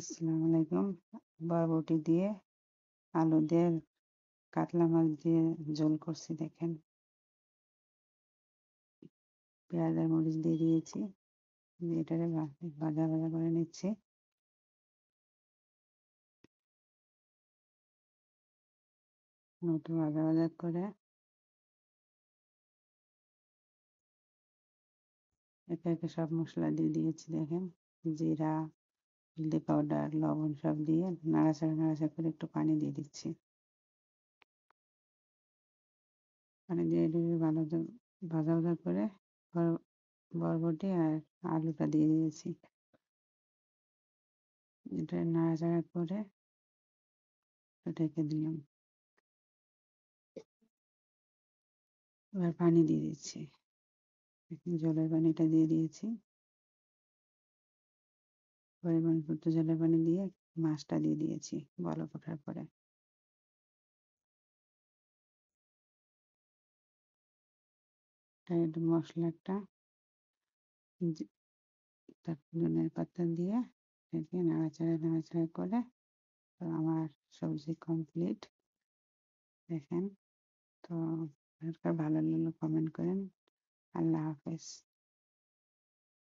আসসালামু আলাইকুম বরবটি দিয়ে আলু দিয়ে কাতলা মাছ দিয়ে ঝোল করছি দেখেন পেঁয়াজ আর মরিচ দিয়ে দিয়েছি এটাকে ভাজা ভাজা করে নিচ্ছি একটু ভাজা ভাজা করে একে একে সব মশলা দিয়ে দিয়েছি দেখেন জিরা হলদি পাউডার লবণ সব দিয়ে নাড়াচাড়া নাড়াচাড়া করে একটু পানি দিয়ে দিচ্ছি পানি দিয়ে ভালো ভাজা ভাজা করে বরবটি আর আলুটা দিয়ে দিয়েছি এটা নাড়াচাড়া করে ঢেকে দিলাম এবার পানি দিয়ে দিচ্ছি জলের পানিটা দিয়ে দিয়েছি পরিমাণ মতো জলের পানি দিয়ে মাছটা দিয়ে দিয়েছি বলক ওঠার পরে মশলাটা তার ধনের পাতা দিয়ে এটাকে নাড়াচাড়া নাড়াচাড়া করে তো আমার সবজি কমপ্লিট দেখেন তো ভালো লাগলে কমেন্ট করেন আল্লাহ হাফেজ